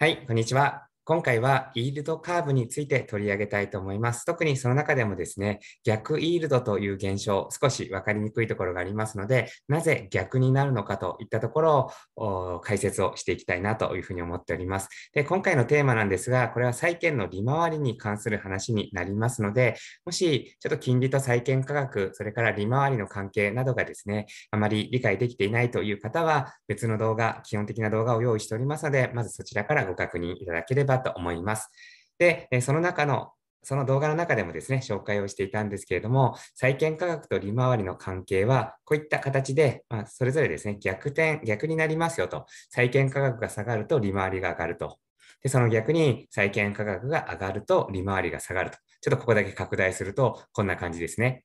はい、こんにちは。今回はイールドカーブについて取り上げたいと思います。特にその中でもですね、逆イールドという現象、少し分かりにくいところがありますので、なぜ逆になるのかといったところを解説をしていきたいなというふうに思っております。で今回のテーマなんですが、これは債券の利回りに関する話になりますので、もしちょっと金利と債券価格、それから利回りの関係などがですね、あまり理解できていないという方は、別の動画、基本的な動画を用意しておりますので、まずそちらからご確認いただければと思います。で、その中のその動画の中でもですね、紹介をしていたんですけれども、債券価格と利回りの関係は、こういった形で、まあ、それぞれですね、逆転、逆になりますよと。債券価格が下がると利回りが上がると。で、その逆に債券価格が上がると利回りが下がると。ちょっとここだけ拡大すると、こんな感じですね。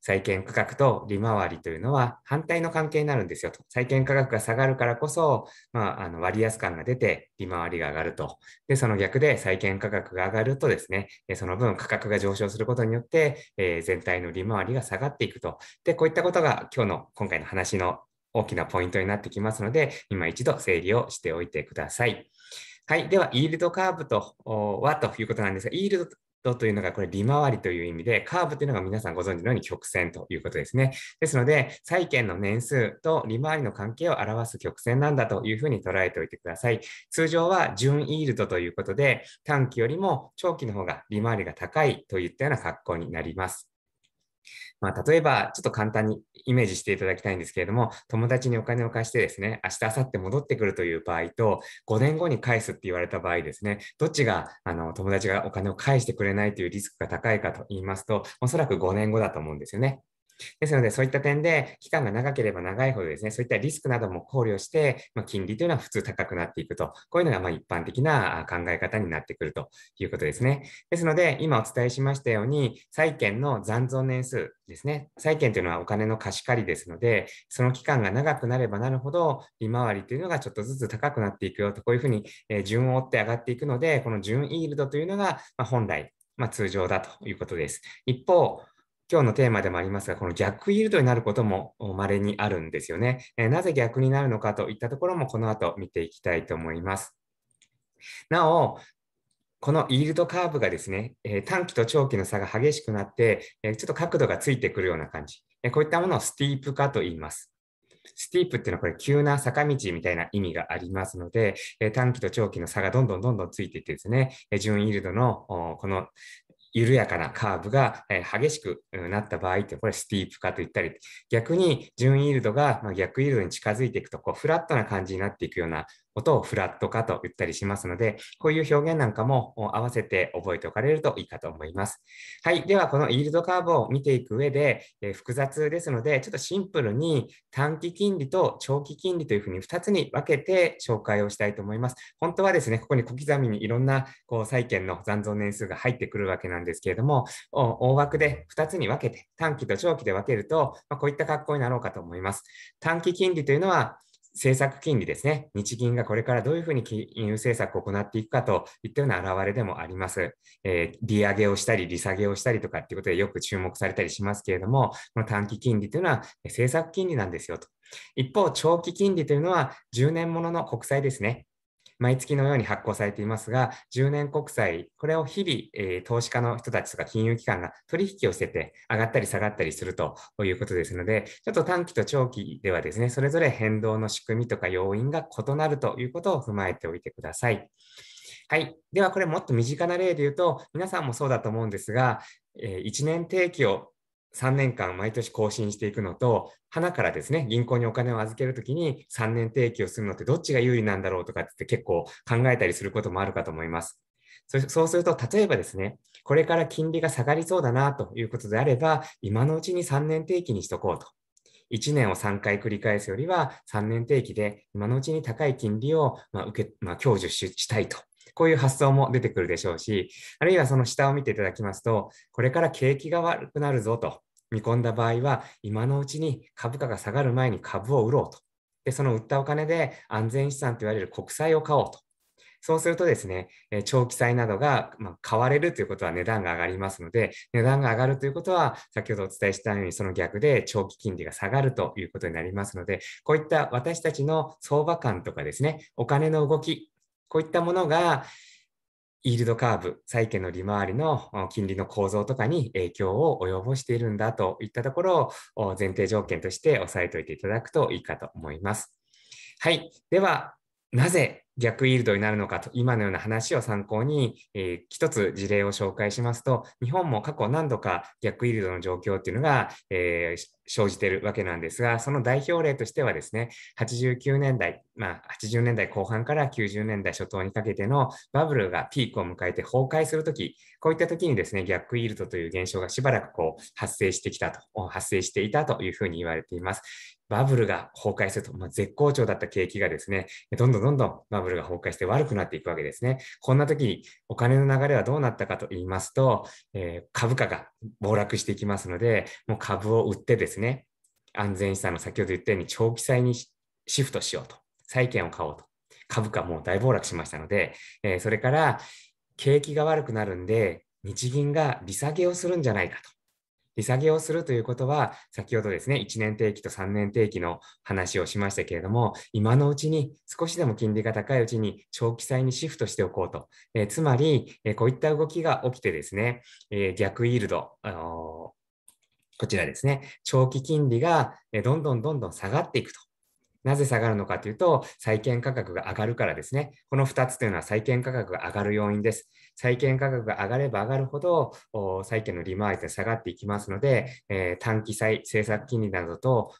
債券価格と利回りというのは反対の関係になるんですよと。債券価格が下がるからこそ、まあ、あの割安感が出て利回りが上がると。で、その逆で債券価格が上がるとですね、その分価格が上昇することによって、えー、全体の利回りが下がっていくと。で、こういったことが今日の今回の話の大きなポイントになってきますので、今一度整理をしておいてください。はい。では、イールドカーブとはということなんですが、イールドドというのがこれ利回りという意味で、カーブというのが皆さんご存知のように曲線ということですね。ですので、債券の年数と利回りの関係を表す曲線なんだというふうに捉えておいてください。通常は純イールドということで、短期よりも長期の方が利回りが高いといったような格好になります。まあ、例えば、ちょっと簡単にイメージしていただきたいんですけれども、友達にお金を貸してですね、明日、明後日戻ってくるという場合と、5年後に返すって言われた場合ですね、どっちがあの友達がお金を返してくれないというリスクが高いかと言いますと、おそらく5年後だと思うんですよね。ですので、そういった点で、期間が長ければ長いほどですね、そういったリスクなども考慮して、まあ、金利というのは普通高くなっていくと、こういうのがま一般的な考え方になってくるということですね。ですので、今お伝えしましたように、債券の残存年数ですね、債券というのはお金の貸し借りですので、その期間が長くなればなるほど、利回りというのがちょっとずつ高くなっていくよと、こういうふうに順を追って上がっていくので、この純イールドというのが本来、まあ、通常だということです。一方、今日のテーマでもありますが、この逆イールドになることも稀にあるんですよね。えなぜ逆になるのかといったところもこの後見ていきたいと思います。なお、このイールドカーブがですね、え短期と長期の差が激しくなって、えちょっと角度がついてくるような感じ、えこういったものをスティープ化と言います。スティープっていうのはこれ急な坂道みたいな意味がありますので、え短期と長期の差がどんどんどんどんついていってですね、え準イールドのこの緩やかなカーブが激しくなった場合ってこれスティープ化と言ったり逆に純イールドが逆イールドに近づいていくとこうフラットな感じになっていくようなことをフラット化と言ったりしますので、こういう表現なんかも合わせて覚えておかれるといいかと思います。はい。では、このイールドカーブを見ていく上で、え複雑ですので、ちょっとシンプルに短期金利と長期金利というふうに2つに分けて紹介をしたいと思います。本当はですね、ここに小刻みにいろんなこう債券の残存年数が入ってくるわけなんですけれども、大枠で2つに分けて、短期と長期で分けると、まあ、こういった格好になろうかと思います。短期金利というのは、政策金利ですね、日銀がこれからどういうふうに金融政策を行っていくかといったような表れでもあります。えー、利上げをしたり、利下げをしたりとかっていうことでよく注目されたりしますけれども、この短期金利というのは政策金利なんですよと。一方、長期金利というのは10年ものの国債ですね。毎月のように発行されていますが、10年国債、これを日々、えー、投資家の人たちとか金融機関が取引をしてて、上がったり下がったりするということですので、ちょっと短期と長期ではですね、それぞれ変動の仕組みとか要因が異なるということを踏まえておいてください。はい。では、これもっと身近な例で言うと、皆さんもそうだと思うんですが、えー、1年定期を3年間毎年更新していくのと、花からですね、銀行にお金を預けるときに3年定期をするのってどっちが有利なんだろうとかって結構考えたりすることもあるかと思います。そうすると、例えばですね、これから金利が下がりそうだなということであれば、今のうちに3年定期にしとこうと。1年を3回繰り返すよりは、3年定期で今のうちに高い金利を、まあ、受け、まあ、享受したいとこういう発想も出てくるでしょうし、あるいはその下を見ていただきますと、これから景気が悪くなるぞと見込んだ場合は、今のうちに株価が下がる前に株を売ろうと。で、その売ったお金で安全資産といわれる国債を買おうと。そうするとですね、長期債などが買われるということは値段が上がりますので、値段が上がるということは、先ほどお伝えしたように、その逆で長期金利が下がるということになりますので、こういった私たちの相場感とかですね、お金の動き、こういったものがイールドカーブ、債券の利回りの金利の構造とかに影響を及ぼしているんだといったところを前提条件として押さえておいていただくといいかと思います。はい。では、なぜ逆イールドになるのかと、今のような話を参考に、えー、一つ事例を紹介しますと、日本も過去何度か逆イールドの状況というのが、えー、生じているわけなんですが、その代表例としてはですね、89年代、まあ、80年代後半から90年代初頭にかけてのバブルがピークを迎えて崩壊するとき、こういったときにですね、逆イールドという現象がしばらくこう発生してきたと、発生していたというふうに言われています。バブルが崩壊すると、まあ、絶好調だった景気がですね、どんどんどんどんバブルが崩壊して悪くなっていくわけですね。こんな時にお金の流れはどうなったかと言いますと、えー、株価が暴落していきますので、もう株を売ってですね、安全資産の先ほど言ったように長期債にシフトしようと、債券を買おうと。株価も大暴落しましたので、えー、それから景気が悪くなるんで、日銀が利下げをするんじゃないかと。利下げをするということは、先ほどですね、1年定期と3年定期の話をしましたけれども、今のうちに少しでも金利が高いうちに長期債にシフトしておこうと。えつまり、えこういった動きが起きてですね、え逆イールド、あのこちらですね、長期金利がどんどんどんどん下がっていくと。なぜ下がるのかというと、債券価格が上がるからですね。この2つというのは債券価格が上がる要因です。債券価格が上がれば上がるほど、債券の利回りが下がっていきますので、えー、短期債、政策金利などと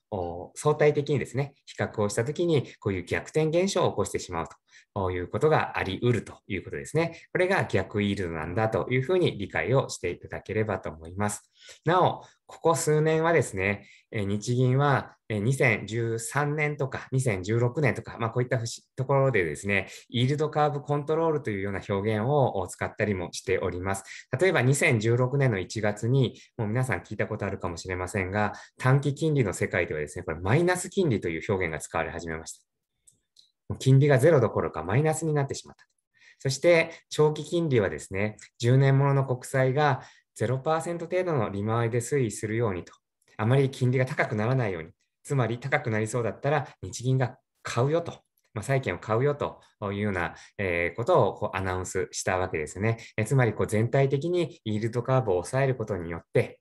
相対的にですね、比較をしたときに、こういう逆転現象を起こしてしまうと。ということがあり得るということですね。これが逆イールドなんだというふうに理解をしていただければと思います。なお、ここ数年はですね、日銀は2013年とか2016年とか、まあ、こういったところでですね、イールドカーブコントロールというような表現を使ったりもしております。例えば2016年の1月に、もう皆さん聞いたことあるかもしれませんが、短期金利の世界ではですね、これマイナス金利という表現が使われ始めました。金利がゼロどころかマイナスになってしまった。そして長期金利はですね、10年ものの国債が0%程度の利回りで推移するようにと、あまり金利が高くならないように、つまり高くなりそうだったら日銀が買うよとまあ、債券を買うよというような、ことをこうアナウンスしたわけですね。つまりこう全体的にイールドカーブを抑えることによって、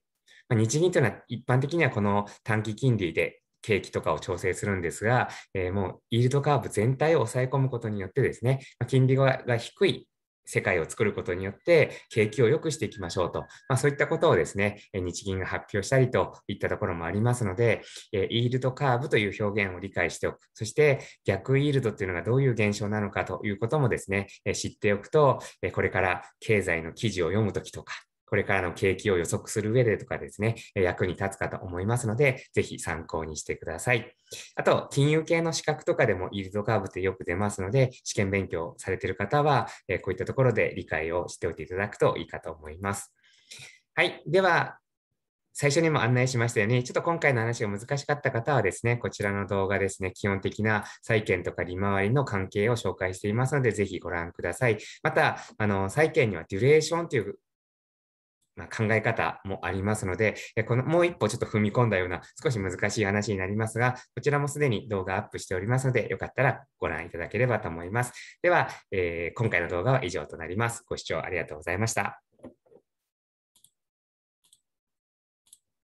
日銀というのは一般的にはこの短期金利で景気とかを調整するんですが、えー、もうイールドカーブ全体を抑え込むことによってですね、ま金利が低い世界を作ることによって景気を良くしていきましょうと、まあ、そういったことをですね、日銀が発表したりといったところもありますので、イールドカーブという表現を理解しておく、そして逆イールドというのがどういう現象なのかということもですね、知っておくと、これから経済の記事を読むときとか、これからの景気を予測する上でとかですね、役に立つかと思いますので、ぜひ参考にしてください。あと、金融系の資格とかでもイールドカーブってよく出ますので、試験勉強されている方は、こういったところで理解をしておいていただくといいかと思います。はい。では、最初にも案内しましたように、ちょっと今回の話が難しかった方はですね、こちらの動画ですね、基本的な債券とか利回りの関係を紹介していますので、ぜひご覧ください。また、あの、債券にはデュレーションというまあ、考え方もありますので、このもう一歩ちょっと踏み込んだような少し難しい話になりますが、こちらもすでに動画アップしておりますので、よかったらご覧いただければと思います。では、えー、今回の動画は以上となります。ご視聴ありがとうございました。